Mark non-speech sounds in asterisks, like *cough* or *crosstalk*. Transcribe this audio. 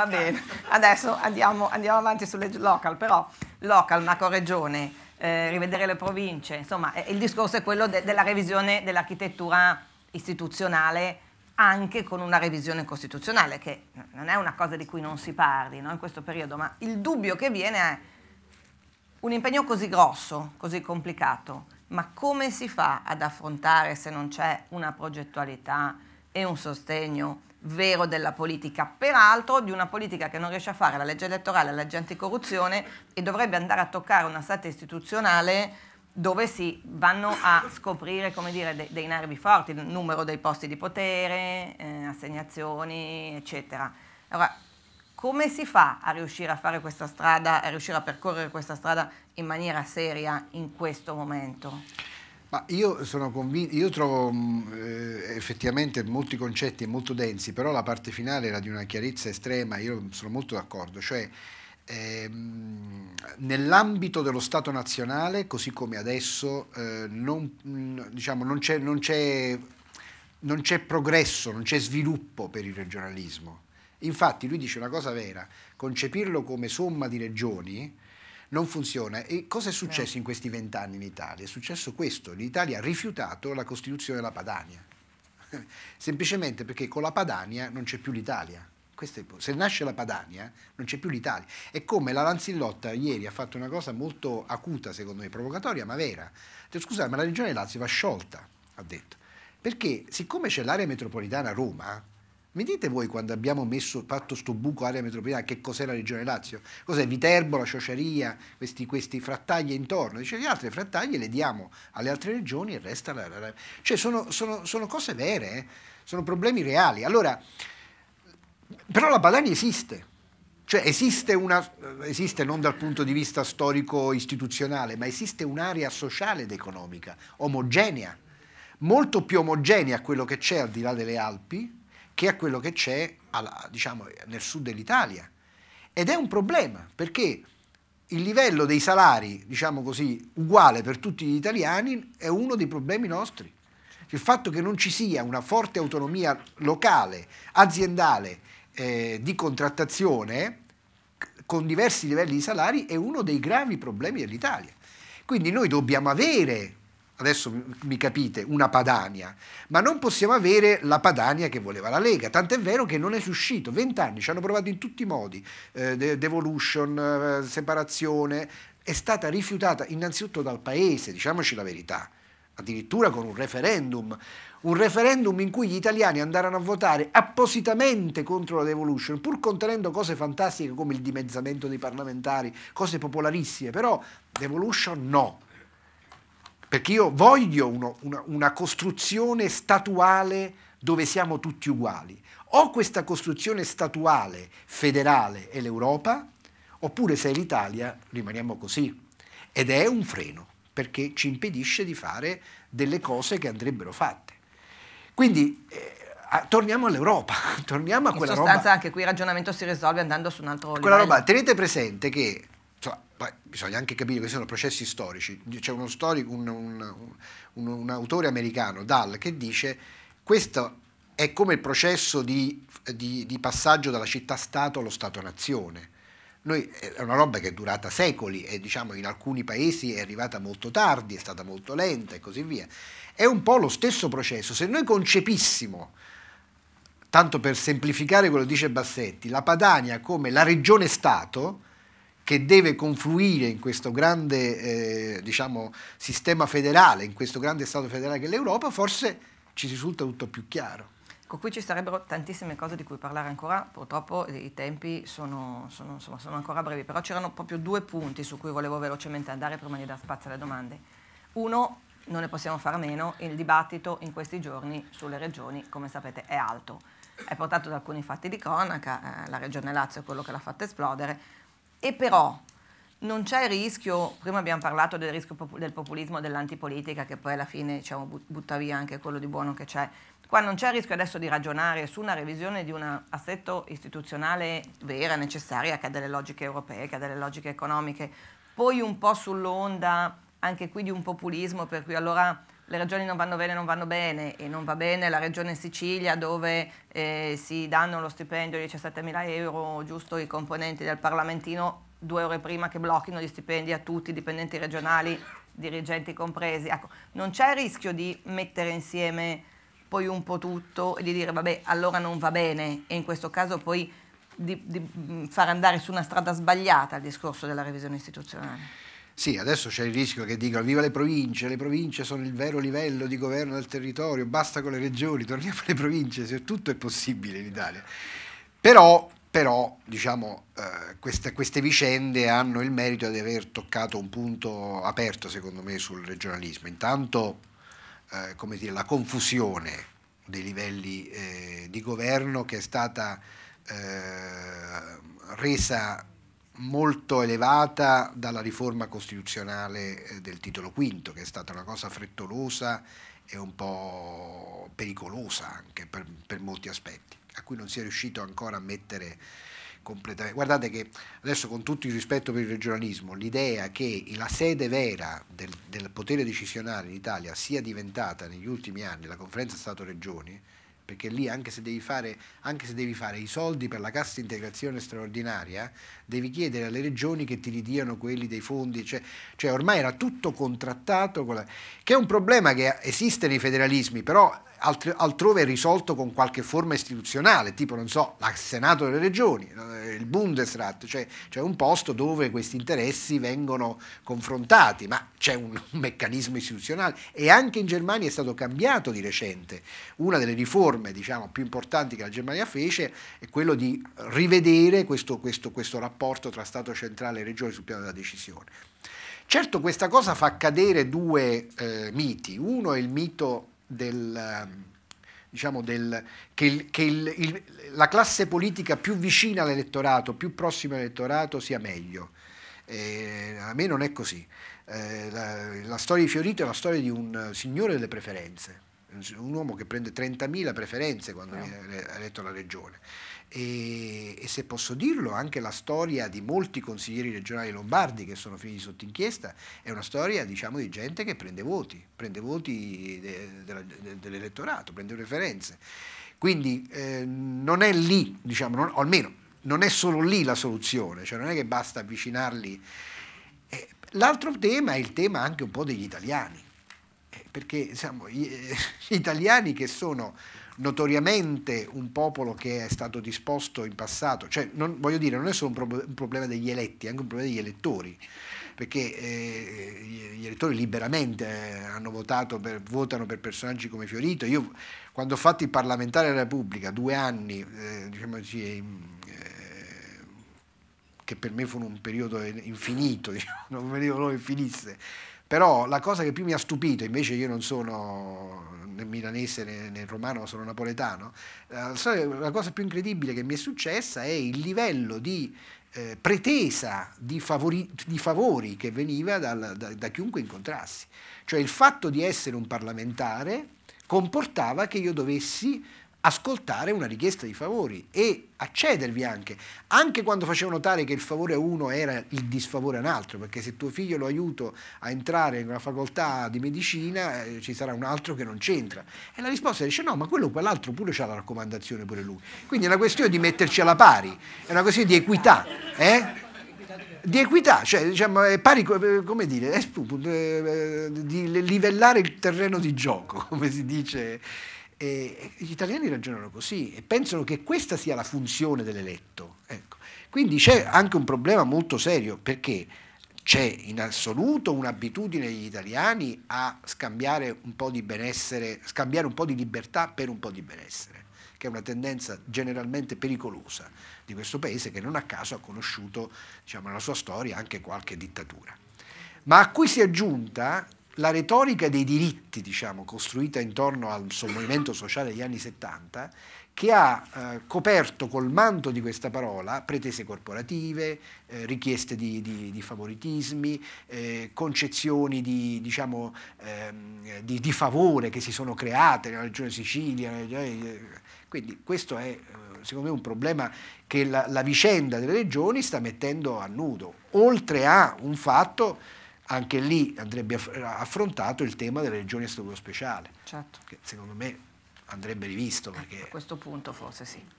va bene. Adesso andiamo, andiamo avanti sulle local, però local, macroregione, eh, rivedere le province, insomma, eh, il discorso è quello de della revisione dell'architettura istituzionale anche con una revisione costituzionale, che non è una cosa di cui non si parli no, in questo periodo, ma il dubbio che viene è un impegno così grosso, così complicato, ma come si fa ad affrontare se non c'è una progettualità e un sostegno vero della politica, peraltro di una politica che non riesce a fare la legge elettorale, la legge anticorruzione e dovrebbe andare a toccare una setta istituzionale dove si vanno a scoprire dire, dei, dei nervi forti, il numero dei posti di potere, eh, assegnazioni, eccetera. Allora, come si fa a riuscire a fare questa strada, a riuscire a percorrere questa strada in maniera seria in questo momento? Ma io sono convinto, io trovo mm, eh, effettivamente molti concetti molto densi, però la parte finale era di una chiarezza estrema, io sono molto d'accordo, cioè ehm, nell'ambito dello Stato nazionale, così come adesso, eh, non, mm, diciamo, non c'è progresso, non c'è sviluppo per il regionalismo. Infatti lui dice una cosa vera, concepirlo come somma di regioni non funziona. E cosa è successo certo. in questi vent'anni in Italia? È successo questo, l'Italia ha rifiutato la Costituzione della Padania, *laughs* semplicemente perché con la Padania non c'è più l'Italia. se nasce la Padania non c'è più l'Italia. È come la Lanzillotta ieri ha fatto una cosa molto acuta, secondo me, provocatoria, ma vera. Scusate, ma la regione Lazio va sciolta, ha detto. Perché siccome c'è l'area metropolitana Roma, mi dite voi quando abbiamo messo, fatto sto buco area metropolitana che cos'è la regione Lazio? Cos'è Viterbo, Ciociaria, questi, questi frattaglie intorno? Dice le altre frattaglie le diamo alle altre regioni e resta la... la, la. Cioè sono, sono, sono, cose vere, eh? sono problemi reali. Allora, però la Padania esiste. Cioè esiste, una, esiste non dal punto di vista storico-istituzionale, ma esiste un'area sociale ed economica, omogenea, molto più omogenea a quello che c'è al di là delle Alpi, che a quello che c'è alla, diciamo, nel sud dell'Italia. Ed è un problema perché il livello dei salari, diciamo così, uguale per tutti gli italiani è uno dei problemi nostri. Il fatto che non ci sia una forte autonomia locale, aziendale, eh, di contrattazione con diversi livelli di salari è uno dei gravi problemi dell'Italia. Quindi noi dobbiamo avere adesso mi capite, una Padania, ma non possiamo avere la Padania che voleva la Lega, tant'è vero che non è riuscito, vent'anni, ci hanno provato in tutti i modi, eh, devolution, eh, separazione, è stata rifiutata innanzitutto dal Paese, diciamoci la verità, addirittura con un referendum, un referendum in cui gli italiani andarono a votare appositamente contro la devolution, pur contenendo cose fantastiche come il dimezzamento dei parlamentari, cose popolarissime, però devolution no perché io voglio uno, una, una costruzione statuale dove siamo tutti uguali. O questa costruzione statuale federale è l'Europa, oppure se è l'Italia rimaniamo così. Ed è un freno, perché ci impedisce di fare delle cose che andrebbero fatte. Quindi eh, torniamo all'Europa, *laughs* torniamo a In quella roba. In sostanza anche qui il ragionamento si risolve andando su un altro quella livello. Quella roba, tenete presente che poi bisogna anche capire che sono processi storici. C'è uno storico, un, un, un, un autore americano, Dahl, che dice questo è come il processo di, di, di passaggio dalla città-stato allo Stato-nazione. Noi, eh, è una roba che è durata secoli e diciamo in alcuni paesi è arrivata molto tardi, è stata molto lenta e così via. È un po' lo stesso processo. Se noi concepissimo, tanto per semplificare quello che dice Bassetti, la Padania come la regione-stato, che deve confluire in questo grande eh, diciamo, sistema federale, in questo grande Stato federale che è l'Europa, forse ci risulta tutto più chiaro. Con cui ci sarebbero tantissime cose di cui parlare ancora, purtroppo eh, i tempi sono, sono, insomma, sono ancora brevi, però c'erano proprio due punti su cui volevo velocemente andare prima di dare spazio alle domande. Uno, non ne possiamo fare meno, il dibattito in questi giorni sulle regioni, come sapete, è alto. È portato da alcuni fatti di cronaca, eh, la regione Lazio è quello che l'ha fatta esplodere, e però non c'è il rischio, prima abbiamo parlato del rischio del populismo e dell'antipolitica, che poi alla fine diciamo, butta via anche quello di buono che c'è. Qua non c'è il rischio adesso di ragionare su una revisione di un assetto istituzionale vera, necessaria, che ha delle logiche europee, che ha delle logiche economiche, poi un po' sull'onda anche qui di un populismo per cui allora le regioni non vanno bene, non vanno bene e non va bene la regione Sicilia dove eh, si danno lo stipendio di 17.000 euro giusto i componenti del Parlamentino due ore prima che blocchino gli stipendi a tutti i dipendenti regionali, dirigenti compresi. Ecco, non c'è il rischio di mettere insieme poi un po' tutto e di dire vabbè allora non va bene e in questo caso poi di, di far andare su una strada sbagliata il discorso della revisione istituzionale. Sì, adesso c'è il rischio che dicano viva le province, le province sono il vero livello di governo del territorio, basta con le regioni, torniamo alle province, se tutto è possibile in Italia. Però, però diciamo, eh, queste, queste, vicende hanno il merito di aver toccato un punto aperto, secondo me, sul regionalismo. Intanto, eh, come dire, la confusione dei livelli eh, di governo che è stata eh, resa molto elevata dalla riforma costituzionale eh, del titolo V, che è stata una cosa frettolosa e un po' pericolosa anche per, per molti aspetti, a cui non si è riuscito ancora a mettere completamente. Guardate che adesso con tutto il rispetto per il regionalismo, l'idea che la sede vera del, del potere decisionale in Italia sia diventata negli ultimi anni la conferenza Stato-Regioni, perché lì anche se, fare, anche se devi fare, i soldi per la cassa integrazione straordinaria, devi chiedere alle regioni che ti ridiano quelli dei fondi, cioè, cioè ormai era tutto contrattato, la, che è un problema che esiste nei federalismi, però altrove è risolto con qualche forma istituzionale, tipo, non so, il Senato delle Regioni, il Bundesrat, cioè c'è un posto dove questi interessi vengono confrontati, ma c'è un, meccanismo istituzionale e anche in Germania è stato cambiato di recente. Una delle riforme diciamo, più importanti che la Germania fece è quello di rivedere questo, questo, questo rapporto tra Stato centrale e Regione sul piano della decisione. Certo questa cosa fa cadere due eh, miti, uno è il mito del, diciamo del, che, il, che il, il, la classe politica più vicina all'elettorato, più prossima all'elettorato sia meglio. Eh, a me non è così. Eh, la, la storia di Fiorito è la storia di un signore delle preferenze un uomo che prende 30.000 preferenze quando no. viene eletto alla regione. E, e, se posso dirlo, anche la storia di molti consiglieri regionali lombardi che sono finiti sotto inchiesta è una storia diciamo, di gente che prende voti, prende voti de, de, de, dell'elettorato, prende preferenze. Quindi eh, non è lì, diciamo, non, o almeno non è solo lì la soluzione, cioè non è che basta avvicinarli. Eh, l'altro tema è il tema anche un po' degli italiani perché siamo eh, *laughs* gli italiani che sono notoriamente un popolo che è stato disposto in passato, cioè non, voglio dire non è solo un, pro un, problema degli eletti, è anche un problema degli elettori, perché eh, gli elettori liberamente eh, hanno votato per, votano per personaggi come Fiorito. Io quando ho fatto il parlamentare della Repubblica, due anni, eh, diciamo così, eh, eh che per me fu un periodo infinito, *laughs* diciamo, non vedevo l'ora che finisse, però la cosa che più mi ha stupito, invece io non sono né milanese né, né romano, sono napoletano, eh, la cosa più incredibile che mi è successa è il livello di eh, pretesa di favori, di favori, che veniva dal, da, da chiunque incontrassi. Cioè il fatto di essere un parlamentare comportava che io dovessi ascoltare una richiesta di favori e accedervi anche, anche quando facevo notare che il favore a uno era il disfavore a un altro, perché se tuo figlio lo aiuto a entrare in una facoltà di medicina eh, ci sarà un altro che non c'entra. E la risposta dice no, ma quello quell'altro pure ha la raccomandazione pure lui. Quindi è una questione di metterci alla pari, è una questione di equità. Eh? di equità, cioè diciamo, è pari, eh, come dire, è, eh, eh, di livellare il terreno di gioco, *laughs* come si dice e gli italiani ragionano così e pensano che questa sia la funzione dell'eletto. Ecco. Quindi c'è anche un problema molto serio perché c'è in assoluto un'abitudine degli italiani a scambiare un po' di benessere, scambiare un po' di libertà per un po' di benessere, che è una tendenza generalmente pericolosa di questo paese che non a caso ha conosciuto diciamo, nella sua storia anche qualche dittatura, ma a cui si è aggiunta la retorica dei diritti, diciamo, costruita intorno al movimento sociale degli anni 70, che ha eh, coperto col manto di questa parola pretese corporative, eh, richieste di, di, di favoritismi, eh, concezioni di, diciamo, ehm, di, favore che si sono create nella regione Sicilia. Eh, quindi questo è eh, secondo me un problema che la, la vicenda delle regioni sta mettendo a nudo, oltre a un fatto anche lì andrebbe affrontato il tema delle regioni a statuto speciale, certo. che secondo me andrebbe rivisto. Eh, perché... A questo punto forse sì.